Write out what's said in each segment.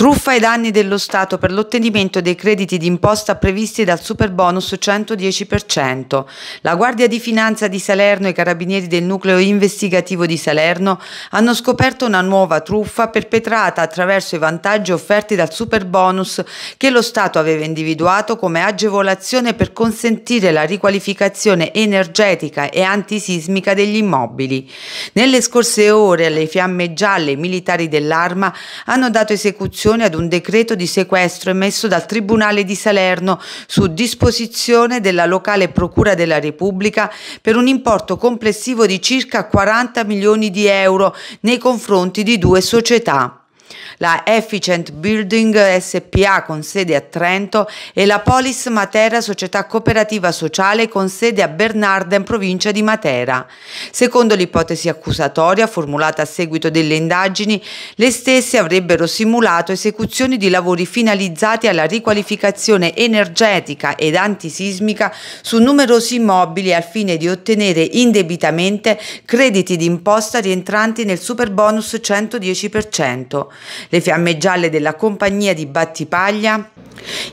Truffa ai danni dello Stato per l'ottenimento dei crediti d'imposta previsti dal superbonus 110%. La Guardia di Finanza di Salerno e i carabinieri del nucleo investigativo di Salerno hanno scoperto una nuova truffa perpetrata attraverso i vantaggi offerti dal superbonus che lo Stato aveva individuato come agevolazione per consentire la riqualificazione energetica e antisismica degli immobili. Nelle scorse ore alle fiamme gialle i militari dell'arma hanno dato esecuzione attuazione ad un decreto di sequestro emesso dal Tribunale di Salerno su disposizione della locale Procura della Repubblica per un importo complessivo di circa 40 milioni di euro nei confronti di due società la Efficient Building SPA con sede a Trento e la Polis Matera Società Cooperativa Sociale con sede a Bernarda in provincia di Matera. Secondo l'ipotesi accusatoria formulata a seguito delle indagini, le stesse avrebbero simulato esecuzioni di lavori finalizzati alla riqualificazione energetica ed antisismica su numerosi immobili al fine di ottenere indebitamente crediti d'imposta rientranti nel superbonus 110% le fiamme gialle della compagnia di Battipaglia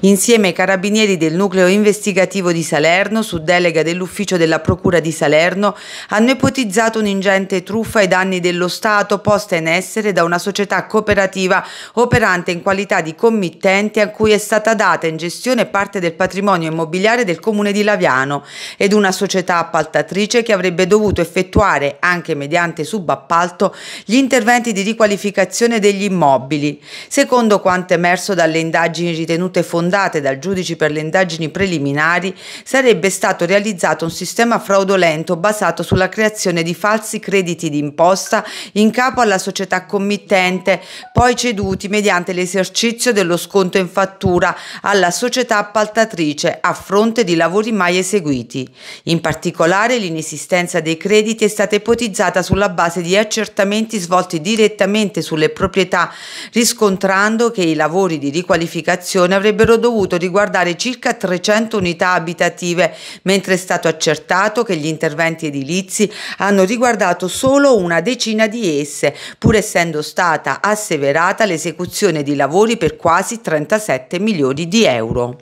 Insieme ai carabinieri del nucleo investigativo di Salerno, su delega dell'ufficio della Procura di Salerno, hanno ipotizzato un'ingente truffa ai danni dello Stato posta in essere da una società cooperativa operante in qualità di committente a cui è stata data in gestione parte del patrimonio immobiliare del comune di Laviano ed una società appaltatrice che avrebbe dovuto effettuare, anche mediante subappalto, gli interventi di riqualificazione degli immobili. Secondo quanto emerso dalle indagini ritenute risultate fondate dal giudice per le indagini preliminari, sarebbe stato realizzato un sistema fraudolento basato sulla creazione di falsi crediti d'imposta in capo alla società committente, poi ceduti mediante l'esercizio dello sconto in fattura alla società appaltatrice a fronte di lavori mai eseguiti. In particolare l'inesistenza dei crediti è stata ipotizzata sulla base di accertamenti svolti direttamente sulle proprietà, riscontrando che i lavori di riqualificazione avrebbero dovuto riguardare circa 300 unità abitative, mentre è stato accertato che gli interventi edilizi hanno riguardato solo una decina di esse, pur essendo stata asseverata l'esecuzione di lavori per quasi 37 milioni di euro.